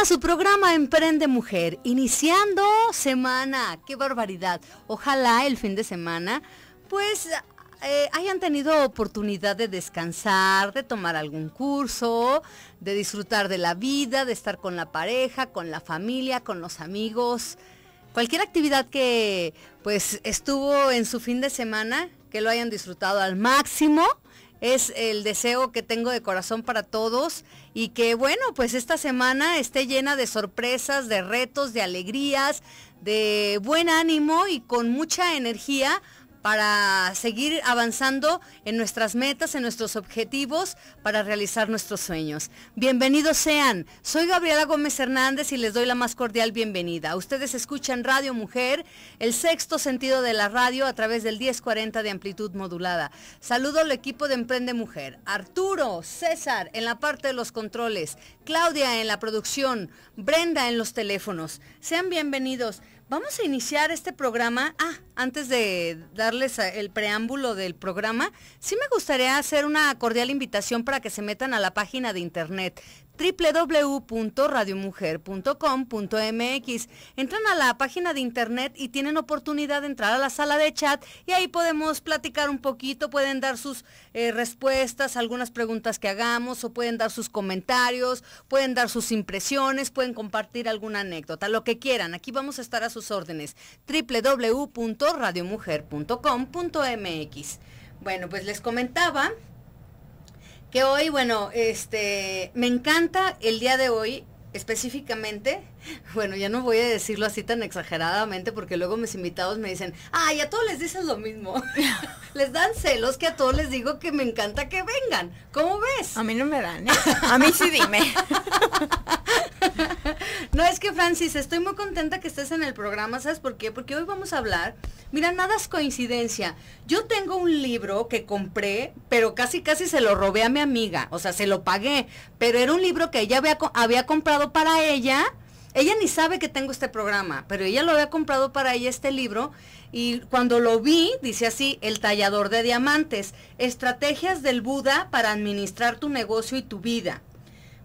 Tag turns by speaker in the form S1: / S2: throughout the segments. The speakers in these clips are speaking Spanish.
S1: a su programa Emprende Mujer, iniciando semana. ¡Qué barbaridad! Ojalá el fin de semana, pues, eh, hayan tenido oportunidad de descansar, de tomar algún curso, de disfrutar de la vida, de estar con la pareja, con la familia, con los amigos. Cualquier actividad que, pues, estuvo en su fin de semana, que lo hayan disfrutado al máximo es el deseo que tengo de corazón para todos y que bueno, pues esta semana esté llena de sorpresas, de retos, de alegrías, de buen ánimo y con mucha energía para seguir avanzando en nuestras metas, en nuestros objetivos, para realizar nuestros sueños. Bienvenidos sean. Soy Gabriela Gómez Hernández y les doy la más cordial bienvenida. Ustedes escuchan Radio Mujer, el sexto sentido de la radio a través del 1040 de amplitud modulada. Saludo al equipo de Emprende Mujer. Arturo, César en la parte de los controles, Claudia en la producción, Brenda en los teléfonos. Sean bienvenidos. Vamos a iniciar este programa. Ah, antes de darles el preámbulo del programa, sí me gustaría hacer una cordial invitación para que se metan a la página de internet www.radiomujer.com.mx. Entran a la página de internet y tienen oportunidad de entrar a la sala de chat y ahí podemos platicar un poquito, pueden dar sus eh, respuestas, algunas preguntas que hagamos o pueden dar sus comentarios, pueden dar sus impresiones, pueden compartir alguna anécdota, lo que quieran. Aquí vamos a estar a sus órdenes. www.radiomujer.com.mx. Bueno, pues les comentaba que hoy, bueno, este, me encanta el día de hoy específicamente bueno, ya no voy a decirlo así tan exageradamente porque luego mis invitados me dicen, ay, a todos les dices lo mismo. les dan celos que a todos les digo que me encanta que vengan. ¿Cómo ves? A mí no me dan, ¿eh? A mí sí dime. no, es que Francis, estoy muy contenta que estés en el programa, ¿sabes por qué? Porque hoy vamos a hablar, mira, nada es coincidencia. Yo tengo un libro que compré, pero casi casi se lo robé a mi amiga, o sea, se lo pagué, pero era un libro que ella había, había comprado para ella ella ni sabe que tengo este programa, pero ella lo había comprado para ella este libro y cuando lo vi, dice así, El tallador de diamantes, estrategias del Buda para administrar tu negocio y tu vida.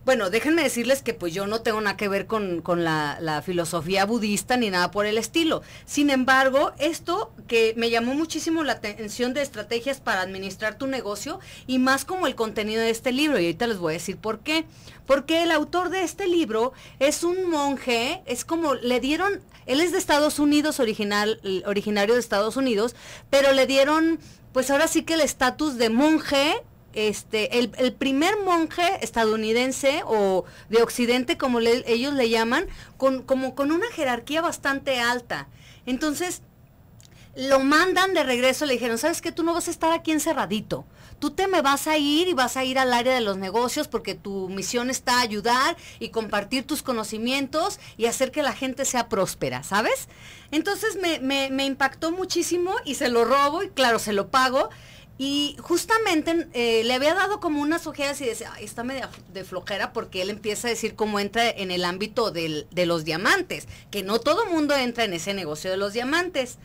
S1: Bueno, déjenme decirles que pues yo no tengo nada que ver con, con la, filosofía budista ni nada por el estilo. Sin embargo, esto que me llamó muchísimo la atención de estrategias para administrar tu negocio y más como el contenido de este libro. Y ahorita les voy a decir por qué. Porque el autor de este libro es un monje, es como le dieron, él es de Estados Unidos, original, originario de Estados Unidos, pero le dieron pues ahora sí que el estatus de monje este, el, primer monje estadounidense o de occidente, como ellos le llaman, con, como con una jerarquía bastante alta. Entonces, lo mandan de regreso, le dijeron, ¿sabes qué? Tú no vas a estar aquí encerradito. Tú te me vas a ir y vas a ir al área de los negocios porque tu misión está ayudar y compartir tus conocimientos y hacer que la gente sea próspera, ¿sabes? Entonces me, me, me impactó muchísimo y se lo robo y claro, se lo pago. Y justamente eh, le había dado como unas ojeadas y decía, está media de flojera porque él empieza a decir cómo entra en el ámbito de los diamantes, que no todo mundo entra en ese negocio de los diamantes.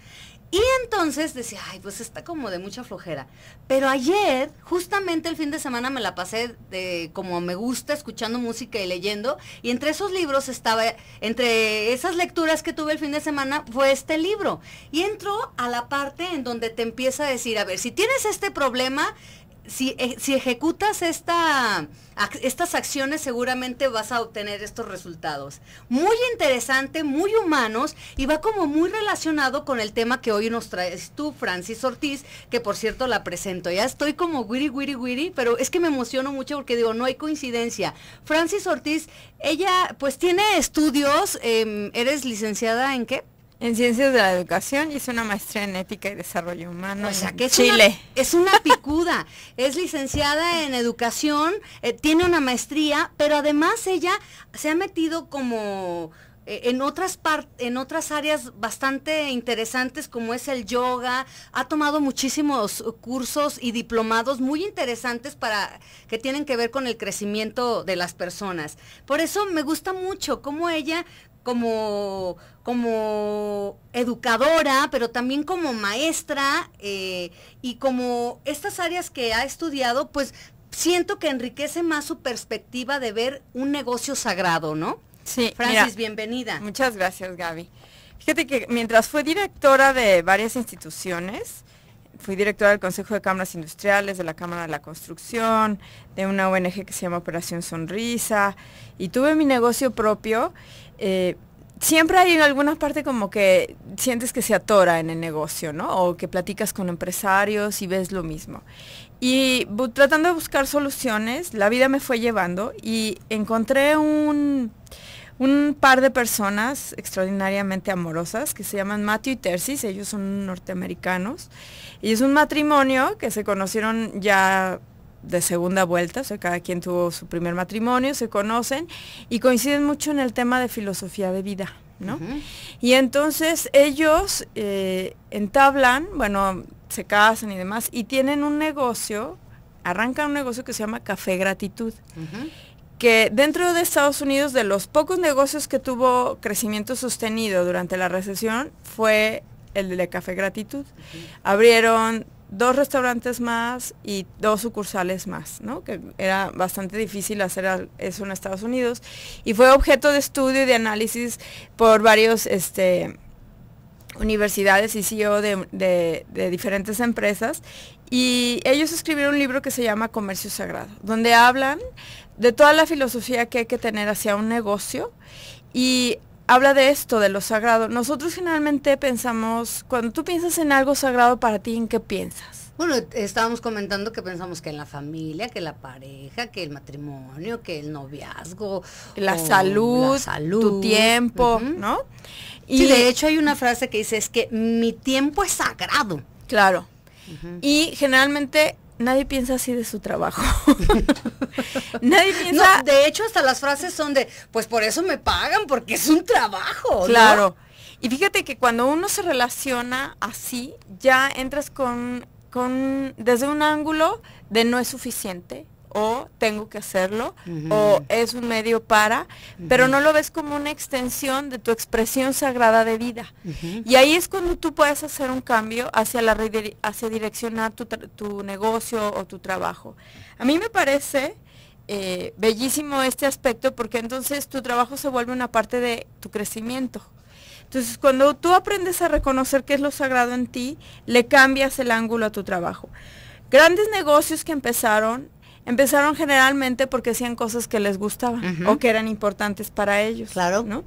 S1: Y entonces decía, ay, pues está como de mucha flojera. Pero ayer, justamente el fin de semana, me la pasé de como me gusta, escuchando música y leyendo. Y entre esos libros estaba, entre esas lecturas que tuve el fin de semana, fue este libro. Y entró a la parte en donde te empieza a decir, a ver, si tienes este problema, e, si, ejecutas esta, estas acciones seguramente vas a obtener estos resultados. Muy interesante, muy humanos y va como muy relacionado con el tema que hoy nos traes tú, Francis Ortiz, que por cierto la presento. Ya estoy como wiri wiri wiri, pero es que me emociono mucho porque digo, no hay coincidencia. Francis Ortiz, ella pues tiene estudios, em, ¿eres licenciada en qué? en Ciencias de la Educación y es una maestría en Ética y Desarrollo Humano o que Chile. es una picuda, es licenciada en Educación, eh, tiene una maestría, pero además ella se ha metido como eh, en otras en otras áreas bastante interesantes como es el yoga, ha tomado muchísimos cursos y diplomados muy interesantes para que tienen que ver con el crecimiento de las personas. Por eso me gusta mucho cómo ella como, como educadora, pero también como maestra eh, y como estas áreas que ha estudiado, pues siento que enriquece más su perspectiva de ver un negocio sagrado, ¿no? Sí. Francis, bienvenida. Muchas gracias, Gaby. Fíjate que mientras fue directora de
S2: varias instituciones, fui directora del Consejo de Cámaras Industriales, de la Cámara de la Construcción, de una ONG que se llama Operación Sonrisa, y tuve mi negocio propio. Eh, siempre hay en alguna parte como que sientes que se atora en el negocio, ¿no? O que platicas con empresarios y ves lo mismo. Y tratando de buscar soluciones, la vida me fue llevando y encontré un, un par de personas extraordinariamente amorosas que se llaman Matthew y Tercis, ellos son norteamericanos. Y es un matrimonio que se conocieron ya de segunda vuelta, o sea, cada quien tuvo su primer matrimonio, se conocen y coinciden mucho en el tema de filosofía de vida, ¿no? Y entonces ellos eh, entablan, bueno, se casan y demás, y tienen un negocio, arrancan un negocio que se llama Café Gratitud. que dentro de Estados Unidos, de los pocos negocios que tuvo crecimiento sostenido durante la recesión, fue el de Café Gratitud. Abrieron dos restaurantes más y dos sucursales más, ¿no? Que era bastante difícil hacer eso en Estados Unidos y fue objeto de estudio y de análisis por varios este, universidades y CEO de, de, de diferentes empresas y ellos escribieron un libro que se llama Comercio Sagrado, donde hablan de toda la filosofía que hay que tener hacia un negocio y habla de esto, de lo sagrado. Nosotros finalmente pensamos, cuando tú piensas en algo sagrado para ti, ¿en qué piensas?
S1: Bueno, estábamos comentando que pensamos que en la familia, que la pareja, que el matrimonio, que el noviazgo, la, salud, tu tiempo, ¿no? Y de hecho hay una frase que dice, es que mi tiempo es sagrado. Claro. Y generalmente nadie piensa así de su trabajo. nadie piensa. de hecho, hasta las frases son de, pues por eso me pagan, porque es un trabajo. Claro. Y fíjate que cuando uno se relaciona
S2: así, ya entras con, con desde un ángulo de no es suficiente, o tengo que hacerlo o es un medio para, pero no lo ves como una extensión de tu expresión sagrada de vida. Y ahí es cuando tú puedes hacer un cambio hacia la hacia direccionar tu, tu, negocio o tu trabajo. A mí me parece eh, bellísimo este aspecto porque entonces tu trabajo se vuelve una parte de tu crecimiento. Entonces, cuando tú aprendes a reconocer qué es lo sagrado en ti, le cambias el ángulo a tu trabajo. Grandes negocios que empezaron Empezaron generalmente porque hacían cosas que les gustaban o que eran importantes para ellos. Claro. ¿no?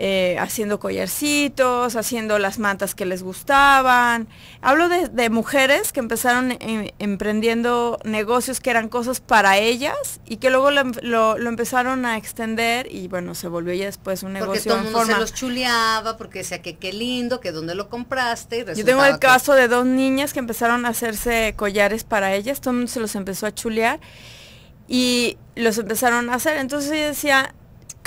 S2: Eh, haciendo collarcitos, haciendo las mantas que les gustaban. Hablo de, mujeres que empezaron eh, emprendiendo negocios que eran cosas para ellas y que luego lo, empezaron a extender y bueno, se volvió ya después un negocio. Porque todo el mundo se los
S1: chuleaba, porque decía que qué lindo, que dónde lo compraste. Yo tengo el
S2: caso de dos niñas que empezaron a hacerse collares para ellas, todo el mundo se los empezó a chulear y los empezaron a hacer. Entonces ella decía,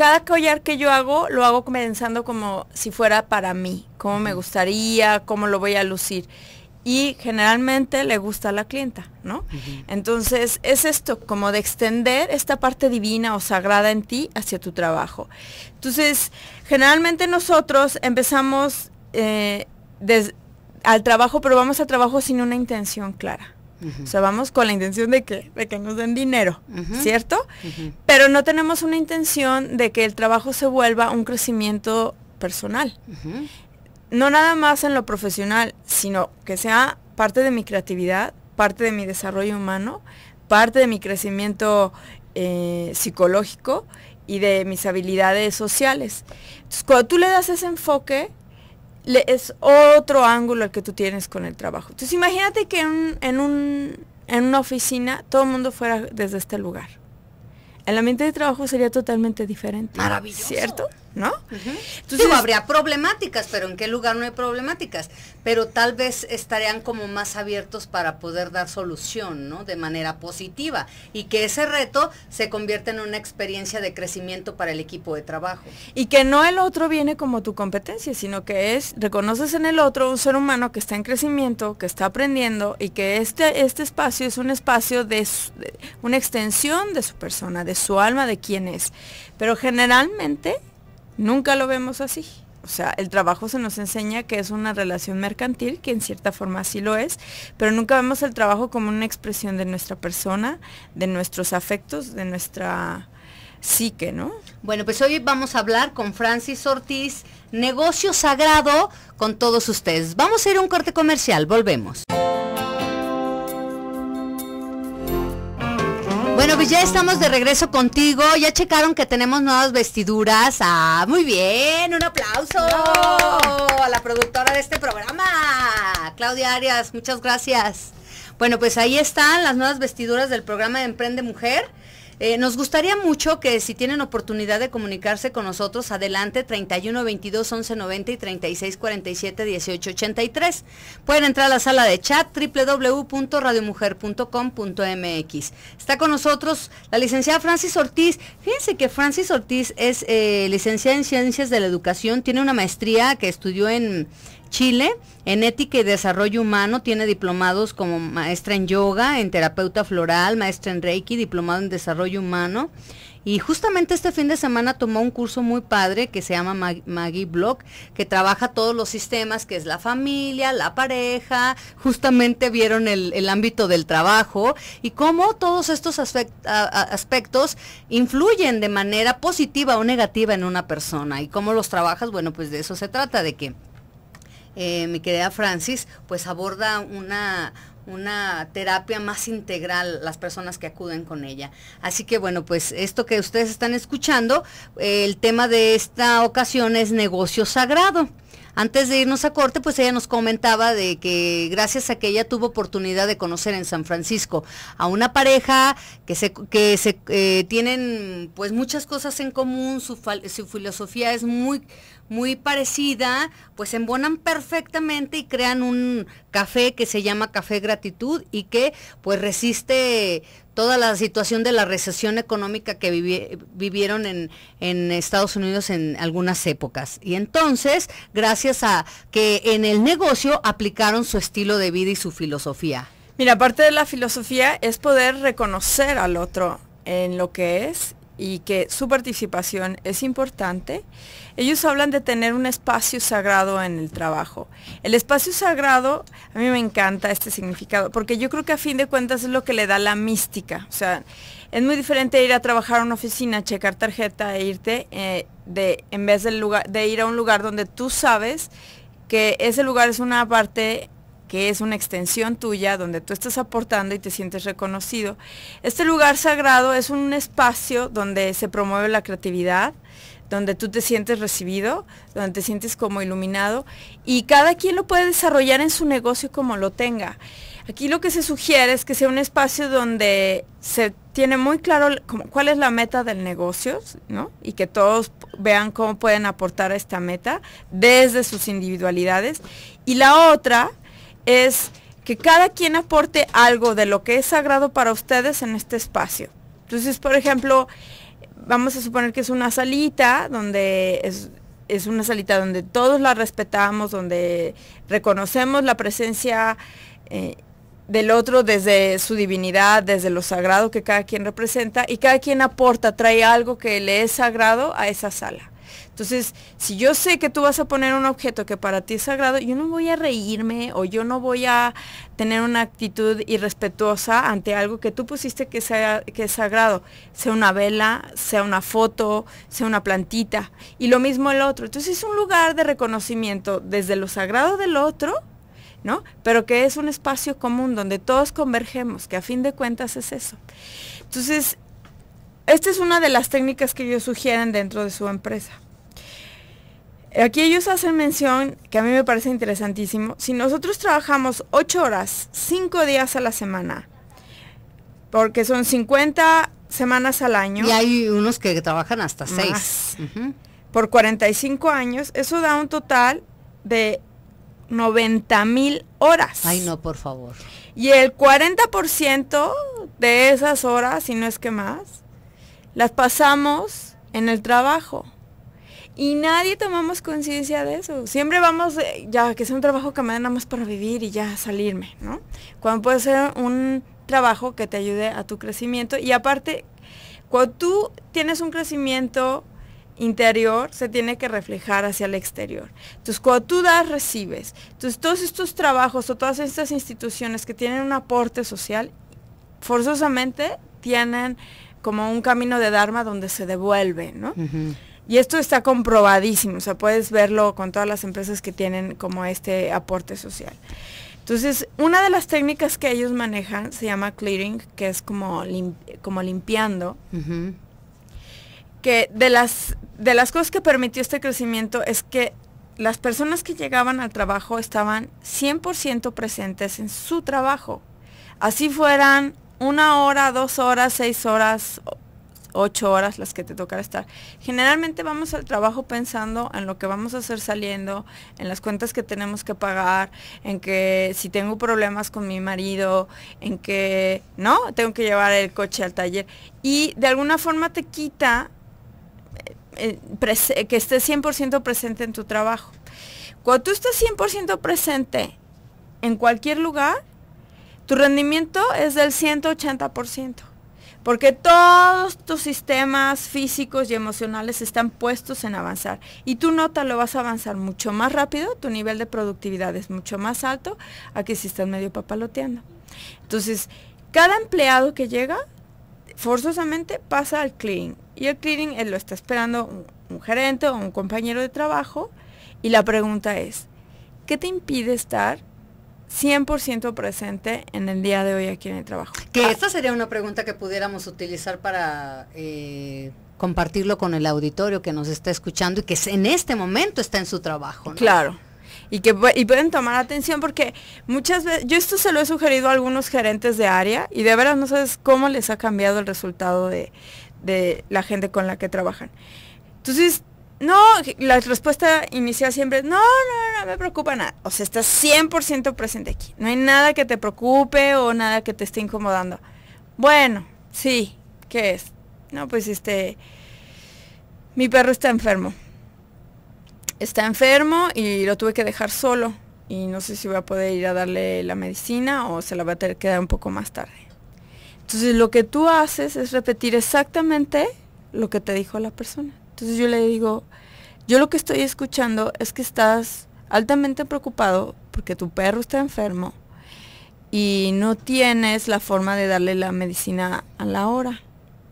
S2: cada collar que yo hago, lo hago comenzando como si fuera para mí, cómo me gustaría, cómo lo voy a lucir. Y generalmente le gusta a la clienta, ¿no? Entonces es esto, como de extender esta parte divina o sagrada en ti hacia tu trabajo. Entonces, generalmente nosotros empezamos eh, al trabajo, pero vamos al trabajo sin una intención clara. O sea, vamos con la intención de que, de que nos den dinero, ¿cierto? Pero no tenemos una intención de que el trabajo se vuelva un crecimiento personal. No nada más en lo profesional, sino que sea parte de mi creatividad, parte de mi desarrollo humano, parte de mi crecimiento eh, psicológico y de mis habilidades sociales. Entonces, cuando tú le das ese enfoque, es otro ángulo el que tú tienes con el trabajo. Entonces imagínate que en, en una oficina todo el mundo
S1: fuera desde este lugar. El ambiente de trabajo sería totalmente diferente. Maravilloso. ¿Cierto? ¿no? Entonces habría problemáticas, pero ¿en qué lugar no hay problemáticas? Pero tal vez estarían como más abiertos para poder dar solución, ¿no? De manera positiva y que ese reto se convierta en una experiencia de crecimiento para el equipo de trabajo. Y que
S2: no el otro viene como tu competencia, sino que es, reconoces en el otro un ser humano que está en crecimiento, que está aprendiendo y que este, este espacio es un espacio de una extensión de su persona, de su alma, de quién es. Pero generalmente Nunca lo vemos así. O sea, el trabajo se nos enseña que es una relación mercantil, que en cierta forma sí lo es, pero nunca vemos el trabajo como una expresión de nuestra persona, de nuestros afectos, de nuestra psique, ¿no?
S1: Bueno, pues hoy vamos a hablar con Francis Ortiz, negocio sagrado, con todos ustedes. Vamos a ir a un corte comercial, volvemos. pues ya estamos de regreso contigo. Ya checaron que tenemos nuevas vestiduras. Ah, muy bien. Un aplauso a la productora de este programa, Claudia Arias. Muchas gracias. Bueno, pues ahí están las nuevas vestiduras del programa Emprende Mujer. Eh, nos gustaría mucho que si tienen oportunidad de comunicarse con nosotros, adelante 31 22 11 90 y 36 47 18 83. Pueden entrar a la sala de chat www.radiomujer.com.mx. Está con nosotros la licenciada Francis Ortiz. Fíjense que Francis Ortiz es eh, licenciada en Ciencias de la Educación, tiene una maestría que estudió en Chile, en ética y desarrollo humano, tiene diplomados como maestra en yoga, en terapeuta floral, maestra en reiki, diplomado en desarrollo humano. Y justamente este fin de semana tomó un curso muy padre que se llama Maggie Block, que trabaja todos los sistemas, que es la familia, la pareja, justamente vieron el, ámbito del trabajo y cómo todos estos aspectos influyen de manera positiva o negativa en una persona. Y cómo los trabajas, bueno, pues de eso se trata, de que eh, mi querida Francis, pues aborda una, una terapia más integral las personas que acuden con ella. Así que bueno, pues esto que ustedes están escuchando, el tema de esta ocasión es negocio sagrado. Antes de irnos a corte, pues ella nos comentaba de que gracias a que ella tuvo oportunidad de conocer en San Francisco a una pareja que se, que se eh, tienen pues muchas cosas en común, su, su filosofía es muy, muy parecida, pues embonan perfectamente y crean un café que se llama Café Gratitud y que pues resiste toda la situación de la recesión económica que vivieron en, en, Estados Unidos en algunas épocas. Y entonces, gracias a que en el negocio aplicaron su estilo de vida y su filosofía. Mira, parte de la filosofía es poder reconocer
S2: al otro en lo que es y que su participación es importante. Ellos hablan de tener un espacio sagrado en el trabajo. El espacio sagrado, a mí me encanta este significado, porque yo creo que a fin de cuentas es lo que le da la mística. O sea, es muy diferente ir a trabajar a una oficina, checar tarjeta e irte, eh, de, en vez del lugar, de ir a un lugar donde tú sabes que ese lugar es una parte que es una extensión tuya donde tú estás aportando y te sientes reconocido. Este lugar sagrado es un espacio donde se promueve la creatividad, donde tú te sientes recibido, donde te sientes como iluminado y cada quien lo puede desarrollar en su negocio como lo tenga. Aquí lo que se sugiere es que sea un espacio donde se tiene muy claro cuál es la meta del negocio ¿no? y que todos vean cómo pueden aportar a esta meta desde sus individualidades. Y la otra es que cada quien aporte algo de lo que es sagrado para ustedes en este espacio. Entonces, por ejemplo, vamos a suponer que es una salita donde es, una salita donde todos la respetamos, donde reconocemos la presencia eh, del otro desde su divinidad, desde lo sagrado que cada quien representa y cada quien aporta, trae algo que le es sagrado a esa sala. Entonces, si yo sé que tú vas a poner un objeto que para ti es sagrado, yo no voy a reírme o yo no voy a tener una actitud irrespetuosa ante algo que tú pusiste que, sea, que es sagrado, sea una vela, sea una foto, sea una plantita, y lo mismo el otro. Entonces es un lugar de reconocimiento desde lo sagrado del otro, ¿no? Pero que es un espacio común donde todos convergemos, que a fin de cuentas es eso. Entonces, esta es una de las técnicas que ellos sugieren dentro de su empresa. Aquí ellos hacen mención, que a mí me parece interesantísimo, si nosotros trabajamos ocho horas, cinco días a la semana, porque son 50 semanas al año. Y hay unos que trabajan hasta 6. Por 45 años, eso da un total de 90 mil horas. Ay,
S1: no, por favor.
S2: Y el 40% de esas horas, si no es que más, las pasamos en el trabajo. Y nadie tomamos conciencia de eso. Siempre vamos, eh, ya, que es un trabajo que me den nada más para vivir y ya salirme, ¿no? Cuando puede ser un trabajo que te ayude a tu crecimiento. Y aparte, cuando tú tienes un crecimiento interior, se tiene que reflejar hacia el exterior. Entonces, cuando tú das, recibes. Entonces, todos estos trabajos o todas estas instituciones que tienen un aporte social, forzosamente tienen como un camino de Dharma donde se devuelve, ¿no? Y esto está comprobadísimo, o sea, puedes verlo con todas las empresas que tienen como este aporte social. Entonces, una de las técnicas que ellos manejan se llama clearing, que es como, como limpiando. Que de las, de las cosas que permitió este crecimiento es que las personas que llegaban al trabajo estaban 100% presentes en su trabajo. Así fueran una hora, dos horas, seis horas, ocho horas las que te tocará estar. Generalmente vamos al trabajo pensando en lo que vamos a hacer saliendo, en las cuentas que tenemos que pagar, en que si tengo problemas con mi marido, en que no, tengo que llevar el coche al taller. Y de alguna forma te quita eh, eh, que estés 100% presente en tu trabajo. Cuando tú estás 100% presente en cualquier lugar, tu rendimiento es del 180% porque todos tus sistemas físicos y emocionales están puestos en avanzar y tu nota lo vas a avanzar mucho más rápido, tu nivel de productividad es mucho más alto a que si estás medio papaloteando. Entonces, cada empleado que llega forzosamente pasa al cleaning y el cleaning él lo está esperando un gerente o un compañero de trabajo y la pregunta es, ¿qué te impide estar
S1: 100% presente en el día de hoy aquí en el trabajo. Que ah. esta sería una pregunta que pudiéramos utilizar para eh, compartirlo con el auditorio que nos está escuchando y que en este momento está en su trabajo. Claro. Y que pueden tomar atención porque
S2: muchas veces, yo esto se lo he sugerido a algunos gerentes de área y de veras no sabes cómo les ha cambiado el resultado de, de la gente con la que trabajan. Entonces, no, la respuesta inicial siempre es, no, no, no me preocupa nada. O sea, estás 100% presente aquí. No hay nada que te preocupe o nada que te esté incomodando. Bueno, sí, ¿qué es? No, pues este, mi perro está enfermo. Está enfermo y lo tuve que dejar solo. Y no sé si voy a poder ir a darle la medicina o se la va a tener que dar un poco más tarde. Entonces lo que tú haces es repetir exactamente lo que te dijo la persona. Entonces yo le digo, yo lo que estoy escuchando es que estás altamente preocupado porque tu perro está enfermo y no tienes la forma de darle la medicina a la hora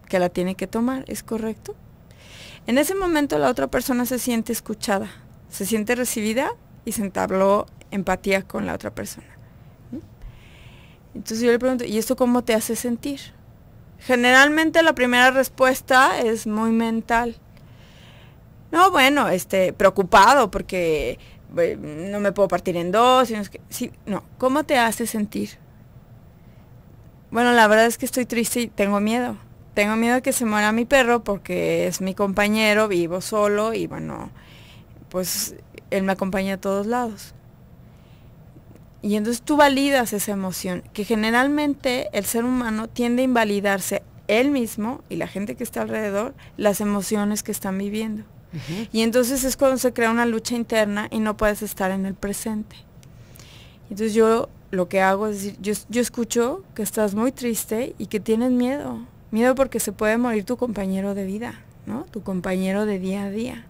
S2: que la tiene que tomar, ¿es correcto? En ese momento la otra persona se siente escuchada, se siente recibida y se entabló empatía con la otra persona. Entonces yo le pregunto, ¿y esto cómo te hace sentir? Generalmente la primera respuesta es muy mental. No, bueno, este, preocupado porque eh, no me puedo partir en dos, sino que, sí, no, ¿cómo te hace sentir? Bueno, la verdad es que estoy triste y tengo miedo. Tengo miedo de que se muera mi perro porque es mi compañero, vivo solo y bueno, pues él me acompaña a todos lados. Y entonces tú validas esa emoción, que generalmente el ser humano tiende a invalidarse él mismo y la gente que está alrededor las emociones que están viviendo. Y entonces es cuando se crea una lucha interna y no puedes estar en el presente. Entonces yo lo que hago es decir, yo, escucho que estás muy triste y que tienes miedo. Miedo porque se puede morir tu compañero de vida, ¿no? Tu compañero de día a día.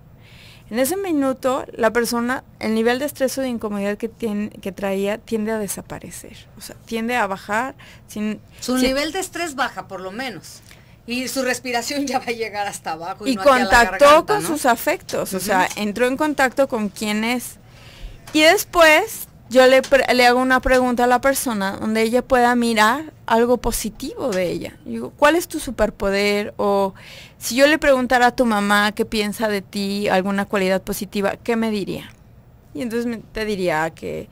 S2: En ese minuto, la persona, el nivel de estrés o de incomodidad que, tiene, que traía tiende a desaparecer. O sea, tiende a bajar. Sin, Su nivel de
S1: estrés baja, por lo menos y su respiración ya va a llegar hasta abajo. Y, contactó con sus
S2: afectos, o sea, entró en contacto con quienes Y después yo le, le, hago una pregunta a la persona donde ella pueda mirar algo positivo de ella. digo, ¿cuál es tu superpoder? O si yo le preguntara a tu mamá qué piensa de ti, alguna cualidad positiva, ¿qué me diría? Y entonces te diría que,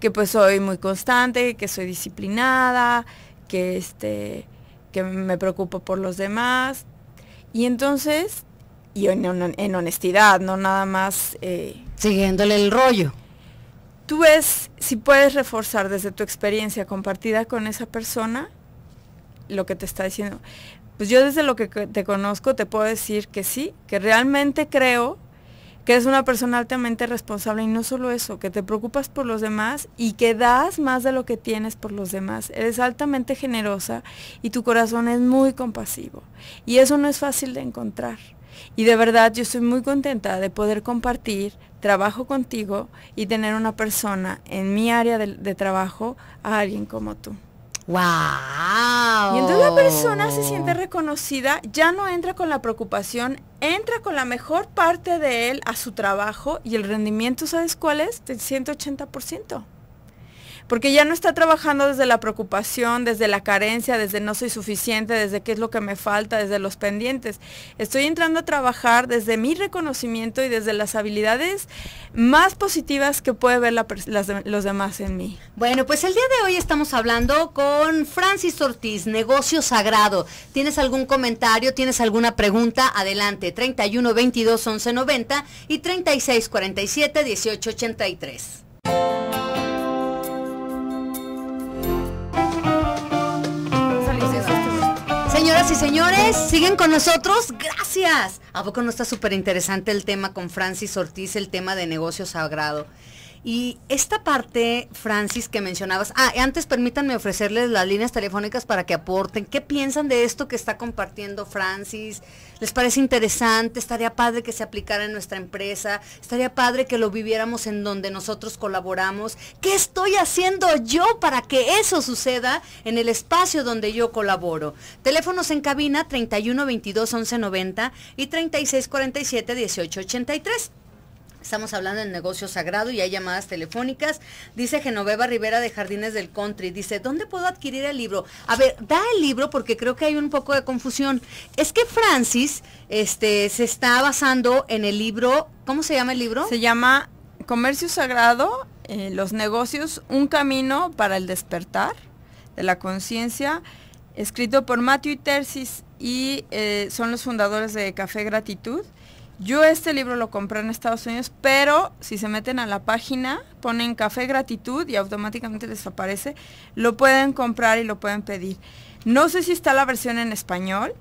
S2: que pues soy muy constante, que soy disciplinada, que este que me preocupo por los demás. Y entonces, y en, en honestidad, no nada más... Eh,
S1: Siguiéndole el rollo.
S2: Tú ves si puedes reforzar desde tu experiencia compartida con esa persona lo que te está diciendo. Pues yo desde lo que te conozco te puedo decir que sí, que realmente creo que es una persona altamente responsable y no solo eso, que te preocupas por los demás y que das más de lo que tienes por los demás. Eres altamente generosa y tu corazón es muy compasivo. Y eso no es fácil de encontrar. Y de verdad yo estoy muy contenta de poder compartir trabajo contigo y tener una persona en mi área de trabajo a alguien como tú.
S1: ¡Wow! Y entonces la persona se siente
S2: reconocida, ya no entra con la preocupación, entra con la mejor parte de él a su trabajo y el rendimiento, ¿sabes cuál es? Del 180% porque ya no está trabajando desde la preocupación, desde la carencia, desde no soy suficiente, desde qué es lo que me falta, desde los pendientes. Estoy entrando a trabajar desde mi reconocimiento y desde las habilidades más positivas que puede ver los demás
S1: en mí. Bueno, pues el día de hoy estamos hablando con Francis Ortiz, negocio sagrado. ¿Tienes algún comentario? ¿Tienes alguna pregunta? Adelante, 31 22 11 90 y 36 47 18 83. y señores, siguen con nosotros. Gracias. ¿A poco no está súper interesante el tema con Francis Ortiz, el tema de negocio sagrado? Y esta parte, Francis, que mencionabas, ah, antes permítanme ofrecerles las líneas telefónicas para que aporten. ¿Qué piensan de esto que está compartiendo Francis? ¿Les parece interesante? ¿Estaría padre que se aplicara en nuestra empresa? ¿Estaría padre que lo viviéramos en donde nosotros colaboramos? ¿Qué estoy haciendo yo para que eso suceda en el espacio donde yo colaboro? Teléfonos en cabina 31 22 11 90 y 36 47 18 Estamos hablando del negocio sagrado y hay llamadas telefónicas. Dice Genoveva Rivera de Jardines del Country. Dice, ¿dónde puedo adquirir el libro? A ver, da el libro porque creo que hay un poco de confusión. Es que Francis este, se está basando en el libro, ¿cómo se llama el libro? Se llama Comercio Sagrado, eh, los negocios,
S2: un camino para el despertar de la conciencia, escrito por Matthew Tersis y eh, son los fundadores de Café Gratitud. Yo este libro lo compré en Estados Unidos, pero si se meten a la página, ponen café gratitud y automáticamente les aparece. Lo pueden comprar y lo pueden pedir. No sé si está la versión en español.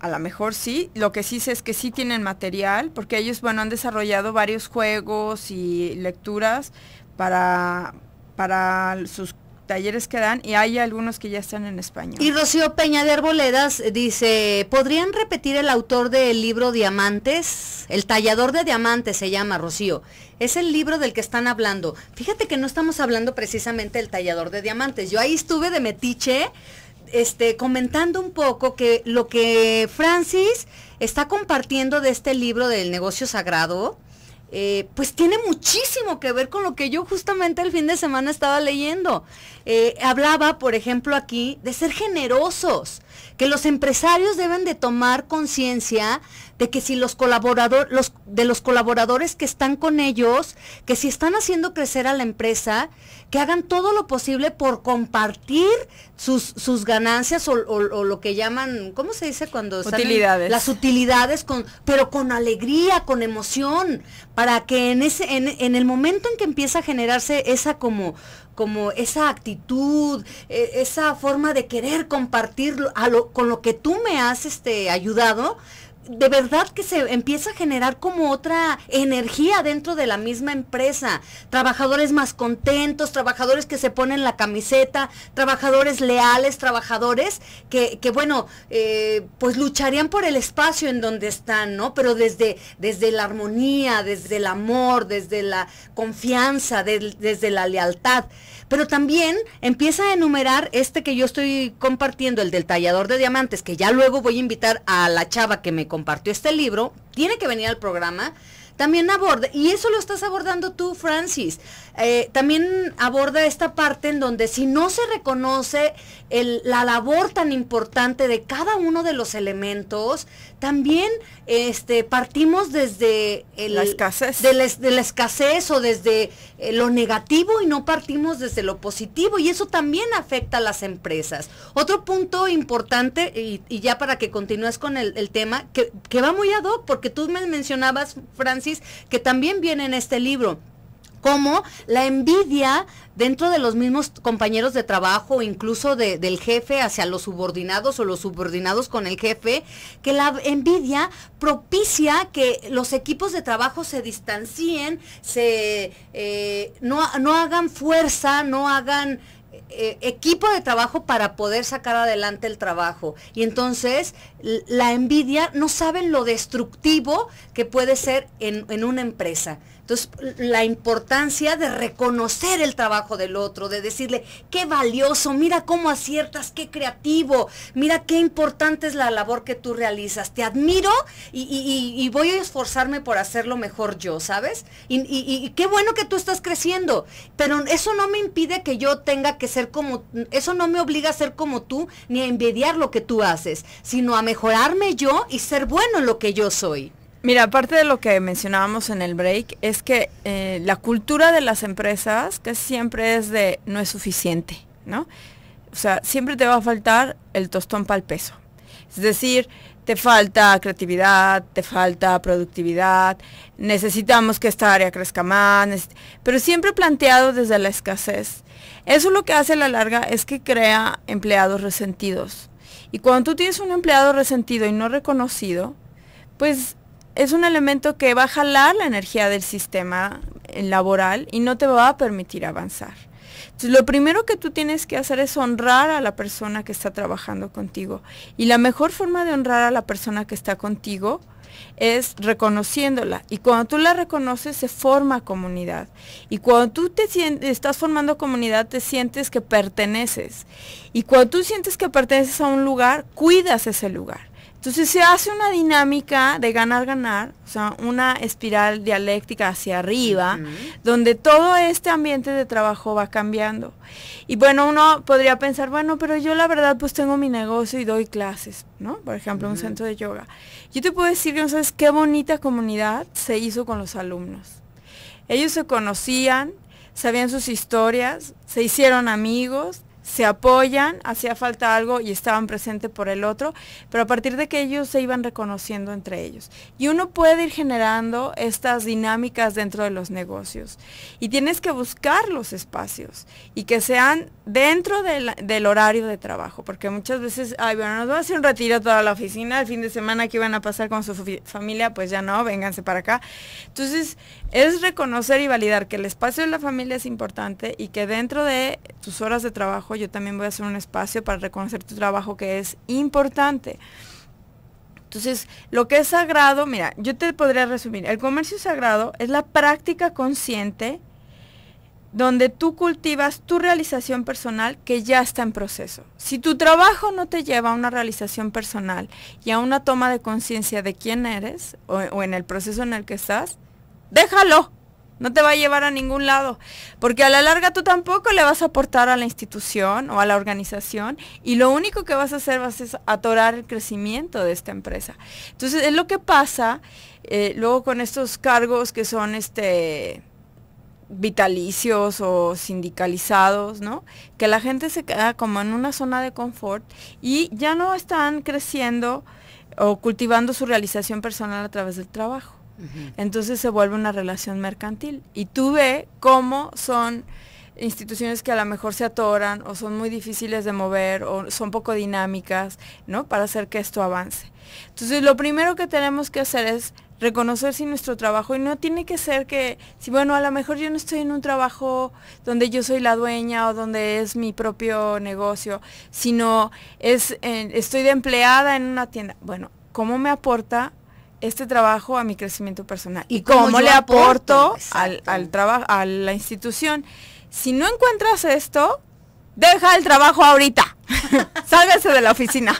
S2: A lo mejor sí. Lo que sí sé es que sí tienen material, porque ellos, bueno, han desarrollado varios juegos y lecturas para, para sus talleres que dan y hay algunos que ya están en España. Y Rocío
S1: Peña de Arboledas eh, dice, ¿podrían repetir el autor del libro Diamantes? El tallador de diamantes se llama Rocío. Es el libro del que están hablando. Fíjate que no estamos hablando precisamente del tallador de diamantes. Yo ahí estuve de metiche este, comentando un poco que lo que Francis está compartiendo de este libro del negocio sagrado, eh, pues tiene muchísimo que ver con lo que yo justamente el fin de semana estaba leyendo. Eh, hablaba, por ejemplo, aquí de ser generosos, que los empresarios deben de tomar conciencia de que si los colaboradores, los, de los colaboradores que están con ellos, que si están haciendo crecer a la empresa, que hagan todo lo posible por compartir sus, sus ganancias o, lo que llaman, ¿cómo se dice cuando utilidades. Las utilidades, con, pero con alegría, con emoción, para que en, ese, en, el momento en que empieza a generarse esa como como esa actitud, e, esa forma de querer compartir a lo, con lo que tú me has este, ayudado, de verdad que se empieza a generar como otra energía dentro de la misma empresa. Trabajadores más contentos, trabajadores que se ponen la camiseta, trabajadores leales, trabajadores que, bueno, eh, pues lucharían por el espacio en donde están, ¿no? Pero desde, desde la armonía, desde el amor, desde la confianza, desde la lealtad. Pero también empieza a enumerar este que yo estoy compartiendo, el del tallador de diamantes, que ya luego voy a invitar a la chava que me compartió este libro, tiene que venir al programa, también aborde, y eso lo estás abordando tú, Francis. Eh, también aborda esta parte en donde si no se reconoce la labor tan importante de cada uno de los elementos, también este, partimos desde la escasez. o desde eh, lo negativo y no partimos desde lo positivo y eso también afecta a las empresas. Otro punto importante y, ya para que continúes con el, tema, que, que va muy ad hoc porque tú me mencionabas, Francis, que también viene en este libro como la envidia dentro de los mismos compañeros de trabajo incluso del jefe hacia los subordinados o los subordinados con el jefe, que la envidia propicia que los equipos de trabajo se distancien, se, eh, no, hagan fuerza, no hagan... Eh, equipo de trabajo para poder sacar adelante el trabajo. Y entonces la envidia no saben lo destructivo que puede ser en una empresa. Entonces, la importancia de reconocer el trabajo del otro, de decirle, qué valioso, mira cómo aciertas, qué creativo, mira qué importante es la labor que tú realizas, te admiro y, voy a esforzarme por hacerlo mejor yo, ¿sabes? Y, y, qué bueno que tú estás creciendo, pero eso no me impide que yo tenga que ser como, eso no me obliga a ser como tú, ni a envidiar lo que tú haces, sino a mejorarme yo y ser bueno en lo que yo soy. Mira, aparte
S2: de lo que mencionábamos en el break, es que eh, la cultura de las empresas, que siempre es de no es suficiente, ¿no? O sea, siempre te va a faltar el tostón para el peso. Es decir, te falta creatividad, te falta productividad, necesitamos que esta área crezca más, pero siempre planteado desde la escasez. Eso lo que hace a la larga es que crea empleados resentidos. Y cuando tú tienes un empleado resentido y no reconocido, pues es un elemento que va a jalar la energía del sistema eh, laboral y no te va a permitir avanzar. Entonces, lo primero que tú tienes que hacer es honrar a la persona que está trabajando contigo. Y la mejor forma de honrar a la persona que está contigo es reconociéndola. Y cuando tú la reconoces, se forma comunidad. Y cuando tú te estás formando comunidad, te sientes que perteneces. Y cuando tú sientes que perteneces a un lugar, cuidas ese lugar. Entonces se hace una dinámica de ganar-ganar, o sea, una espiral dialéctica hacia arriba, donde todo este ambiente de trabajo va cambiando. Y bueno, uno podría pensar, bueno, pero yo la verdad pues tengo mi negocio y doy clases, ¿no? Por ejemplo, un centro de yoga. Yo te puedo decir que no sabes qué bonita comunidad se hizo con los alumnos. Ellos se conocían, sabían sus historias, se hicieron amigos, se apoyan, hacía falta algo y estaban presentes por el otro, pero a partir de que ellos se iban reconociendo entre ellos. Y uno puede ir generando estas dinámicas dentro de los negocios. Y tienes que buscar los espacios y que sean dentro del horario de trabajo, porque muchas veces, ay, bueno, nos va a hacer un retiro toda la oficina, el fin de semana que iban a pasar con su familia, pues ya no, vénganse para acá. Entonces, es reconocer y validar que el espacio de la familia es importante y que dentro de tus horas de trabajo yo también voy a hacer un espacio para reconocer tu trabajo que es importante. Entonces, lo que es sagrado, mira, yo te podría resumir, el comercio sagrado es la práctica consciente donde tú cultivas tu realización personal que ya está en proceso. Si tu trabajo no te lleva a una realización personal y a una toma de conciencia de quién eres o, en el proceso en el que estás, déjalo. No te va a llevar a ningún lado, porque a la larga tú tampoco le vas a aportar a la institución o a la organización y lo único que vas a hacer es atorar el crecimiento de esta empresa. Entonces es lo que pasa eh, luego con estos cargos que son este vitalicios o sindicalizados, ¿no? Que la gente se queda como en una zona de confort y ya no están creciendo o cultivando su realización personal a través del trabajo. Entonces se vuelve una relación mercantil. Y tú ve cómo son instituciones que a lo mejor se atoran o son muy difíciles de mover o son poco dinámicas, ¿no? Para hacer que esto avance. Entonces lo primero que tenemos que hacer es reconocer si nuestro trabajo, y no tiene que ser que, si bueno, a lo mejor yo no estoy en un trabajo donde yo soy la dueña o donde es mi propio negocio, sino es, eh, estoy de empleada en una tienda. Bueno, ¿cómo me aporta este trabajo a mi crecimiento personal y, cómo, le aporto, al, al trabajo a la institución. Si no encuentras esto, deja el trabajo ahorita. Sálgase de la oficina.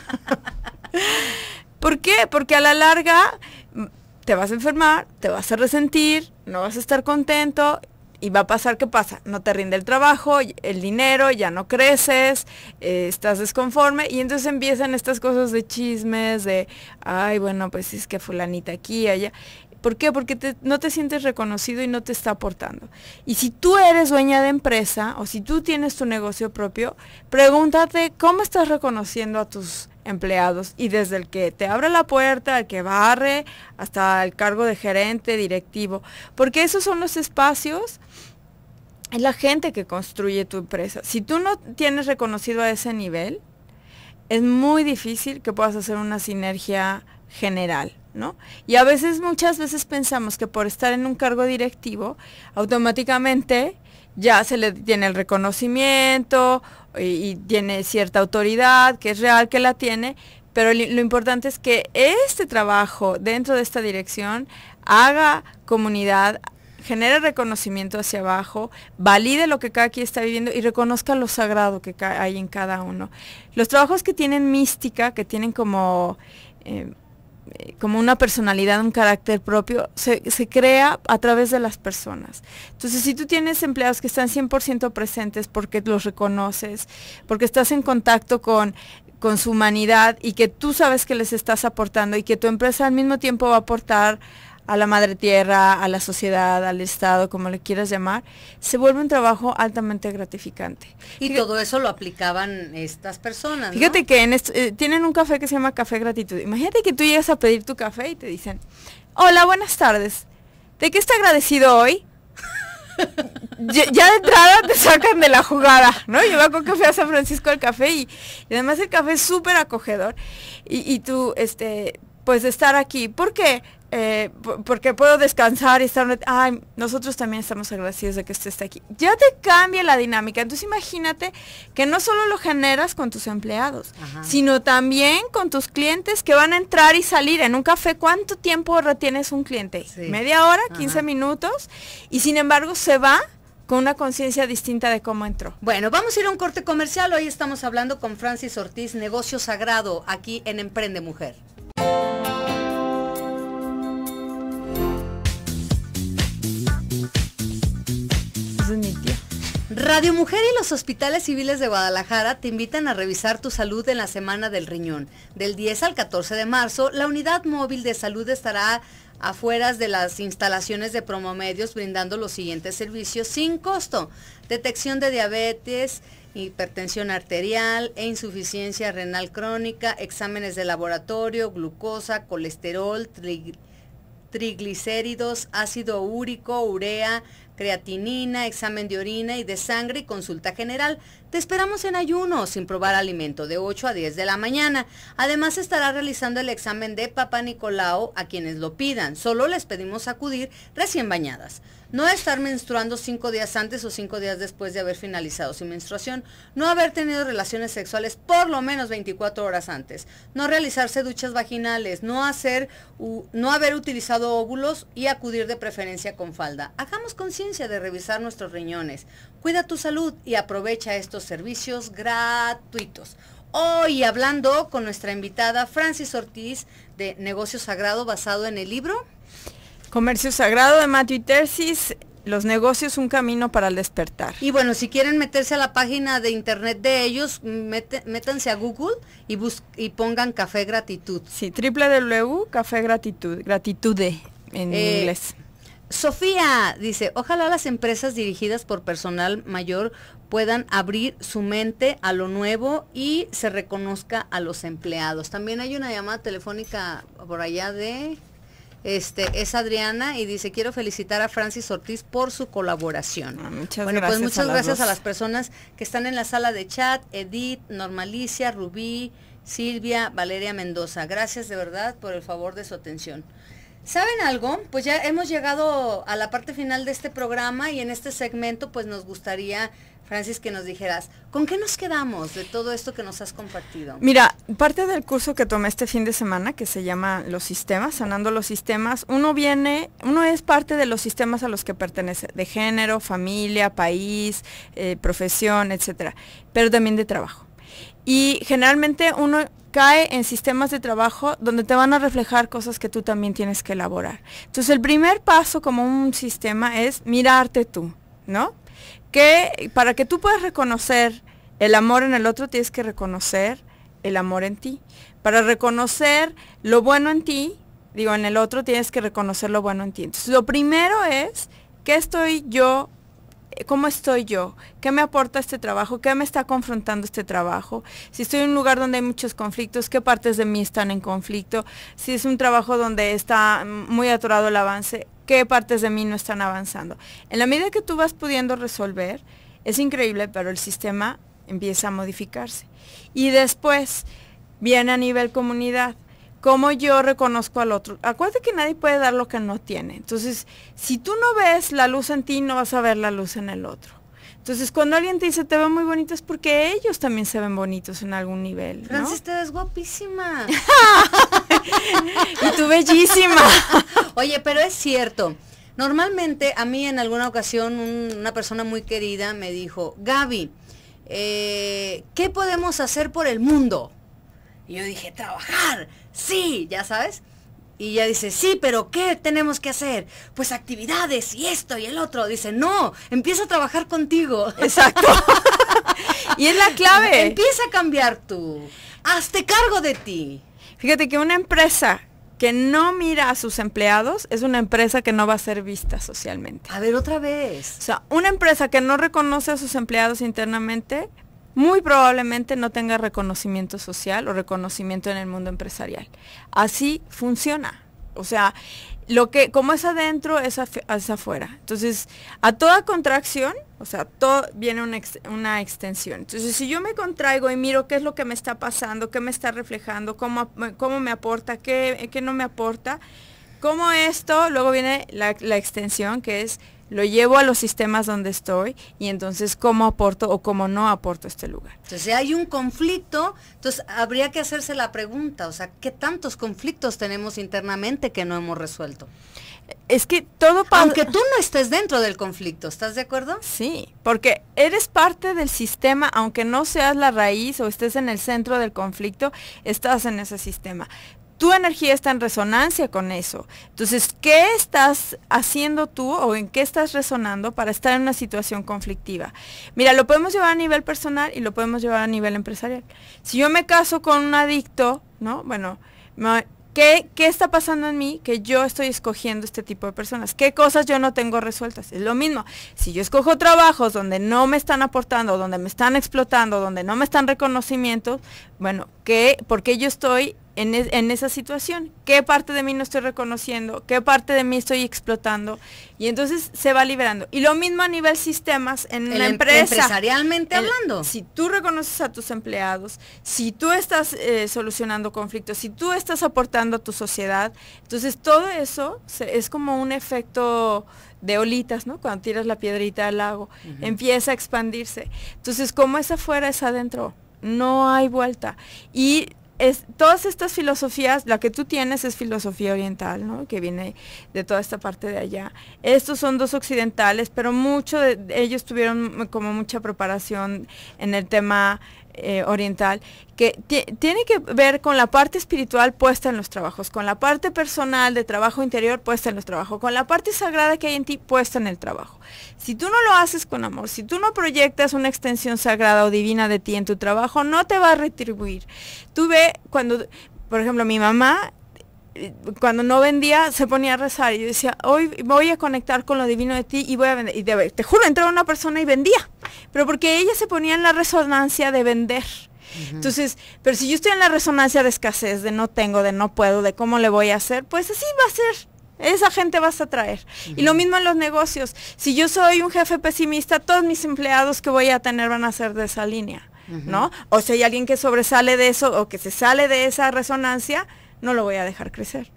S2: ¿Por qué? Porque a la larga mm, te vas a enfermar, te vas a resentir, no vas a estar contento y va a pasar, ¿qué pasa? No te rinde el trabajo, el dinero, ya no creces, eh, estás desconforme y entonces empiezan estas cosas de chismes, de, ay, bueno, pues es que fulanita aquí, allá. ¿Por qué? Porque no te sientes reconocido y no te está aportando. Y si tú eres dueña de empresa o si tú tienes tu negocio propio, pregúntate cómo estás reconociendo a tus empleados y desde el que te abre la puerta, al que barre, hasta el cargo de gerente, directivo, porque esos son los espacios es la gente que construye tu empresa. Si tú no tienes reconocido a ese nivel, es muy difícil que puedas hacer una sinergia general, ¿no? Y a veces, muchas veces pensamos que por estar en un cargo directivo, automáticamente ya se le tiene el reconocimiento y, tiene cierta autoridad, que es real que la tiene, pero lo importante es que este trabajo dentro de esta dirección haga comunidad, genere reconocimiento hacia abajo, valide lo que cada quien está viviendo y reconozca lo sagrado que hay en cada uno. Los trabajos que tienen mística, que tienen como, eh, como una personalidad, un carácter propio, se, crea a través de las personas. Entonces, si tú tienes empleados que están 100% presentes porque los reconoces, porque estás en contacto con con su humanidad y que tú sabes que les estás aportando y que tu empresa al mismo tiempo va a aportar a la madre tierra, a la sociedad, al Estado, como le quieras llamar, se vuelve un trabajo altamente gratificante.
S1: Y todo eso lo aplicaban estas personas. ¿no? Fíjate
S2: que eh, tienen un café que se llama Café Gratitud. Imagínate que tú llegas a pedir tu café y te dicen, hola, buenas tardes, ¿de qué está agradecido hoy? ya, de entrada te sacan de la jugada, ¿no? Yo con café a San Francisco al café y, además el café es súper acogedor. Y, tú, este, pues estar aquí. ¿Por qué? Eh, porque puedo descansar y estar... Ay, nosotros también estamos agradecidos de que usted esté aquí. Ya te cambia la dinámica. Entonces imagínate que no solo lo generas con tus empleados, sino también con tus clientes que van a entrar y salir. En un café, ¿cuánto tiempo retienes un cliente? Media hora, 15 minutos. Y sin embargo se va con una conciencia distinta
S1: de cómo entró. Bueno, vamos a ir a un corte comercial. Hoy estamos hablando con Francis Ortiz, Negocio Sagrado, aquí en Emprende Mujer. Radio Mujer y los hospitales civiles de Guadalajara te invitan a revisar tu salud en la Semana del Riñón. Del 10 al 14 de marzo, la unidad móvil de salud estará afuera de las instalaciones de Promomedios brindando los siguientes servicios sin costo. Detección de diabetes, hipertensión arterial e insuficiencia renal crónica, exámenes de laboratorio, glucosa, colesterol, triglicéridos, ácido úrico, urea, creatinina, examen de orina y de sangre y consulta general. Te esperamos en ayuno, sin probar alimento, de 8 a 10 de la mañana. Además, estará realizando el examen de Papá Nicolao a quienes lo pidan. Solo les pedimos acudir recién bañadas no estar menstruando cinco días antes o cinco días después de haber finalizado su menstruación, no haber tenido relaciones sexuales por lo menos 24 horas antes, no realizarse duchas vaginales, no hacer, no haber utilizado óvulos y acudir de preferencia con falda. Hagamos conciencia de revisar nuestros riñones. Cuida tu salud y aprovecha estos servicios gratuitos. Hoy hablando con nuestra invitada Francis Ortiz de Negocio Sagrado basado en el libro
S2: Comercio Sagrado de Matthew Tercis, los negocios un camino para el despertar.
S1: Y bueno, si quieren meterse a la página de internet de ellos, métanse a Google y, pongan Café Gratitud. Sí, www Café Gratitud, gratitude en eh, inglés. Sofía dice, ojalá las empresas dirigidas por personal mayor puedan abrir su mente a lo nuevo y se reconozca a los empleados. También hay una llamada telefónica por allá de este, es Adriana y dice, quiero felicitar a Francis Ortiz por su colaboración. Ah, muchas bueno, gracias pues muchas gracias a las personas que están en la sala de chat, Edith, Normalicia, Rubí, Silvia, Valeria Mendoza. Gracias de verdad por el favor de su atención. ¿Saben algo? Pues ya hemos llegado a la parte final de este programa y en este segmento pues nos gustaría Francis, que nos dijeras, ¿con qué nos quedamos de todo esto que nos has compartido? Mira,
S2: parte del curso que tomé este fin de semana, que se llama Los Sistemas, Sanando los Sistemas, uno viene, uno es parte de los sistemas a los que pertenece, de género, familia, país, eh, profesión, etcétera, pero también de trabajo. Y generalmente uno cae en sistemas de trabajo donde te van a reflejar cosas que tú también tienes que elaborar. Entonces el primer paso como un sistema es mirarte tú, ¿no? que para que tú puedas reconocer el amor en el otro, tienes que reconocer el amor en ti. Para reconocer lo bueno en ti, digo, en el otro tienes que reconocer lo bueno en ti. Entonces, lo primero es, ¿qué estoy yo? Eh, ¿Cómo estoy yo? ¿Qué me aporta este trabajo? ¿Qué me está confrontando este trabajo? Si estoy en un lugar donde hay muchos conflictos, ¿qué partes de mí están en conflicto? Si es un trabajo donde está muy atorado el avance, qué partes de mí no están avanzando. En la medida que tú vas pudiendo resolver, es increíble, pero el sistema empieza a modificarse. Y después viene a nivel comunidad. ¿Cómo yo reconozco al otro? Acuérdate que nadie puede dar lo que no tiene. Entonces, si tú no ves la luz en ti, no vas a ver la luz en el otro. Entonces, cuando alguien te dice te veo muy bonito, es porque ellos también se ven bonitos en algún nivel. ¿no? Francis,
S1: te ves guapísima. y tú bellísima. Oye, pero es cierto. Normalmente a mí en alguna ocasión una persona muy querida me dijo, Gaby, eh, ¿qué podemos hacer por el mundo? Y yo dije, trabajar, sí, ya sabes. Y ella dice, sí, pero ¿qué tenemos que hacer? Pues actividades y esto y el otro. Dice, no, empieza a trabajar contigo. Exacto. y es la clave. Empieza a cambiar tú. Hazte cargo
S2: de ti. Fíjate que una empresa que no mira a sus empleados es una empresa que no va a ser vista socialmente. A ver, otra vez. O sea, una empresa que no reconoce a sus empleados internamente muy probablemente no tenga reconocimiento social o reconocimiento en el mundo empresarial. Así funciona. O sea, lo que como es adentro es, es afuera. Entonces, a toda contracción o sea, todo viene una, extensión. Entonces, si yo me contraigo y miro qué es lo que me está pasando, qué me está reflejando, cómo, cómo me aporta, qué, no me aporta, cómo esto, luego viene la, la extensión, que es lo llevo a los sistemas donde estoy y entonces cómo
S1: aporto o cómo no aporto este lugar. Entonces, si hay un conflicto, entonces habría que hacerse la pregunta, o sea, ¿qué tantos conflictos tenemos internamente que no hemos resuelto? Es que todo pasa. Aunque tú no estés dentro del conflicto, ¿estás de acuerdo? Sí, porque eres
S2: parte del sistema, aunque no seas la raíz o estés en el centro del conflicto, estás en ese sistema. Tu energía está en resonancia con eso. Entonces, ¿qué estás haciendo tú o en qué estás resonando para estar en una situación conflictiva? Mira, lo podemos llevar a nivel personal y lo podemos llevar a nivel empresarial. Si yo me caso con un adicto, ¿no? Bueno, me, ¿Qué, está pasando en mí que yo estoy escogiendo este tipo de personas? ¿Qué cosas yo no tengo resueltas? Es lo mismo. Si yo escojo trabajos donde no me están aportando, donde me están explotando, donde no me están reconocimientos, bueno, ¿qué, ¿por qué yo estoy en, esa situación. ¿Qué parte de mí no estoy reconociendo? ¿Qué parte de mí estoy explotando? Y entonces se va liberando. Y lo mismo a nivel sistemas en la em- empresa. Empresarialmente hablando. Si tú reconoces a tus empleados, si tú estás eh, solucionando conflictos, si tú estás aportando a tu sociedad, entonces todo eso es como un efecto de olitas, ¿no? Cuando tiras la piedrita al lago, empieza a expandirse. Entonces, como es afuera, es adentro. No hay vuelta. Y todas estas filosofías, la que tú tienes es filosofía oriental, que viene de toda esta parte de allá. Estos son dos occidentales, pero muchos de ellos tuvieron como mucha preparación en el tema eh, oriental, que tiene que ver con la parte espiritual puesta en los trabajos, con la parte personal de trabajo interior puesta en los trabajos, con la parte sagrada que hay en ti puesta en el trabajo. Si tú no lo haces con amor, si tú no proyectas una extensión sagrada o divina de ti en tu trabajo, no te va a retribuir. Tú ve cuando, por ejemplo, mi mamá cuando no vendía, se ponía a rezar. Y yo decía, hoy voy a conectar con lo divino de ti y voy a vender. Y te juro, entraba una persona y vendía. Pero porque ella se ponía en la resonancia de vender. Entonces, pero si yo estoy en la resonancia de escasez, de no tengo, de no puedo, de cómo le voy a hacer, pues así va a ser. Esa gente vas a traer. Y lo mismo en los negocios. Si yo soy un jefe pesimista, todos mis empleados que voy a tener van a ser de esa línea, ¿no? O si hay alguien que sobresale de eso o que se sale de esa resonancia, no lo voy a dejar crecer.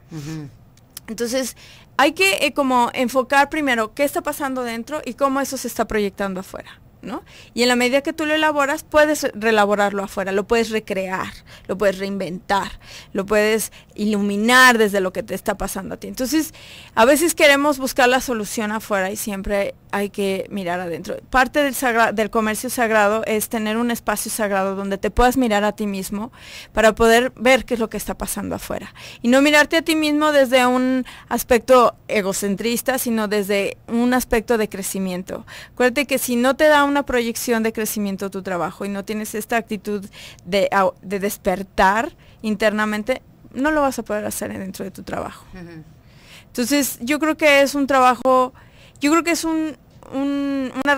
S2: Entonces, hay que eh, como enfocar primero qué está pasando dentro y cómo eso se está proyectando afuera. ¿No? Y en la medida que tú lo elaboras, puedes relaborarlo afuera, lo puedes recrear, lo puedes reinventar, lo puedes iluminar desde lo que te está pasando a ti. Entonces, a veces queremos buscar la solución afuera y siempre hay que mirar adentro. Parte del, comercio sagrado es tener un espacio sagrado donde te puedas mirar a ti mismo para poder ver qué es lo que está pasando afuera. Y no mirarte a ti mismo desde un aspecto egocentrista, sino desde un aspecto de crecimiento. Acuérdate que si no te da una proyección de crecimiento tu trabajo y no tienes esta actitud de, despertar internamente, no lo vas a poder hacer dentro de tu trabajo. Entonces, yo creo que es un trabajo, yo creo que es una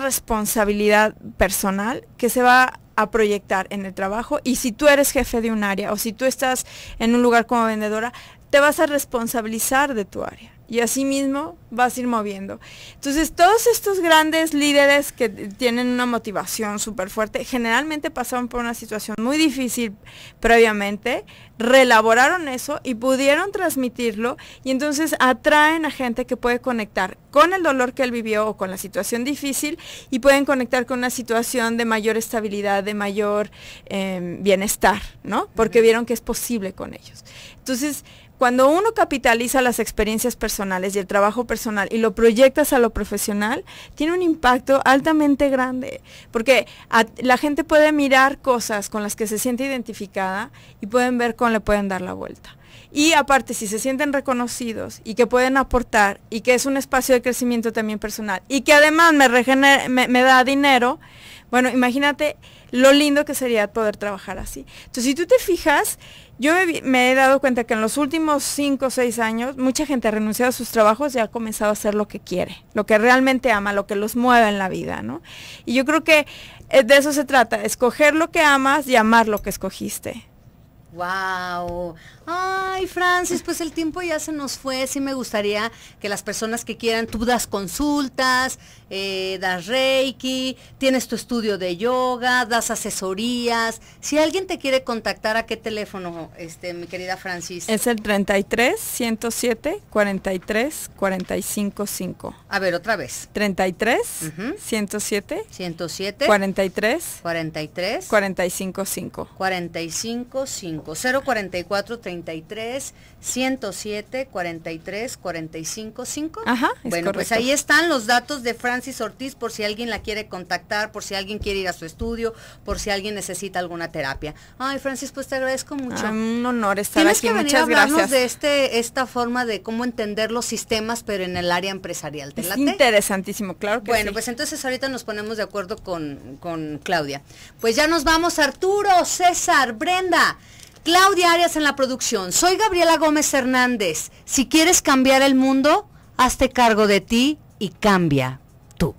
S2: responsabilidad personal que se va a proyectar en el trabajo y si tú eres jefe de un área o si tú estás en un lugar como vendedora, te vas a responsabilizar de tu área y así mismo vas a ir moviendo. Entonces, todos estos grandes líderes que tienen una motivación súper fuerte, generalmente pasaron por una situación muy difícil previamente, relaboraron eso y pudieron transmitirlo y entonces atraen a gente que puede conectar con el dolor que él vivió o con la situación difícil y pueden conectar con una situación de mayor estabilidad, de mayor em, bienestar, ¿no? Porque vieron que es posible con ellos. Entonces, cuando uno capitaliza las experiencias personales y el trabajo personal y lo proyectas a lo profesional, tiene un impacto altamente grande, porque la gente puede mirar cosas con las que se siente identificada y pueden ver cómo le pueden dar la vuelta. Y aparte, si se sienten reconocidos y que pueden aportar y que es un espacio de crecimiento también personal y que además me da dinero, bueno, imagínate lo lindo que sería poder trabajar así. Entonces, si tú te fijas, yo me, he dado cuenta que en los últimos cinco o seis años mucha gente ha renunciado a sus trabajos y ha comenzado a hacer lo que quiere, lo que realmente ama, lo que los mueve en la vida, ¿no? Y yo creo que eh, de eso se trata, escoger lo que amas y amar lo que escogiste.
S1: Wow. Ay, Francis, pues el tiempo ya se nos fue. Sí me gustaría que las personas que quieran, tú das consultas, eh, das reiki, tienes tu estudio de yoga, das asesorías. Si alguien te quiere contactar, ¿a qué teléfono, este, mi querida Francis? Es
S2: el 33 107 43 455
S1: A ver, otra vez. 33 107 107 43 43 455. 5. 044 33 107 43 45 5. Ajá, Bueno, pues ahí están los datos de Francis Ortiz por si alguien la quiere contactar, por si alguien quiere ir a su estudio, por si alguien necesita alguna terapia. Ay, Francis, pues te agradezco mucho. Ah, un honor estar aquí, que venir muchas de este esta forma de cómo entender los sistemas pero en el área empresarial. interesantísimo, claro que Bueno, pues entonces ahorita nos ponemos de acuerdo con, con Claudia. Pues ya nos vamos, Arturo, César, Brenda. Claudia Arias en la producción. Soy Gabriela Gómez Hernández. Si quieres cambiar el mundo, hazte cargo de ti y cambia tú.